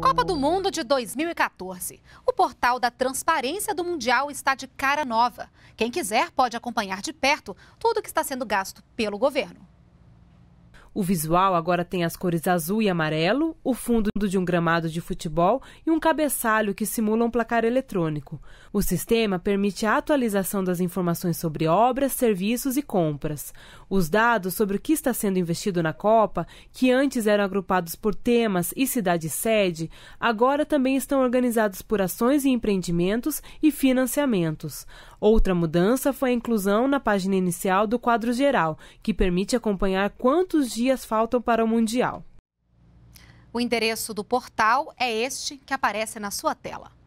Copa do Mundo de 2014. O portal da transparência do Mundial está de cara nova. Quem quiser pode acompanhar de perto tudo o que está sendo gasto pelo governo. O visual agora tem as cores azul e amarelo, o fundo de um gramado de futebol e um cabeçalho que simula um placar eletrônico. O sistema permite a atualização das informações sobre obras, serviços e compras. Os dados sobre o que está sendo investido na Copa, que antes eram agrupados por temas e cidade-sede, agora também estão organizados por ações e empreendimentos e financiamentos. Outra mudança foi a inclusão na página inicial do quadro geral, que permite acompanhar quantos dias faltam para o Mundial. O endereço do portal é este que aparece na sua tela.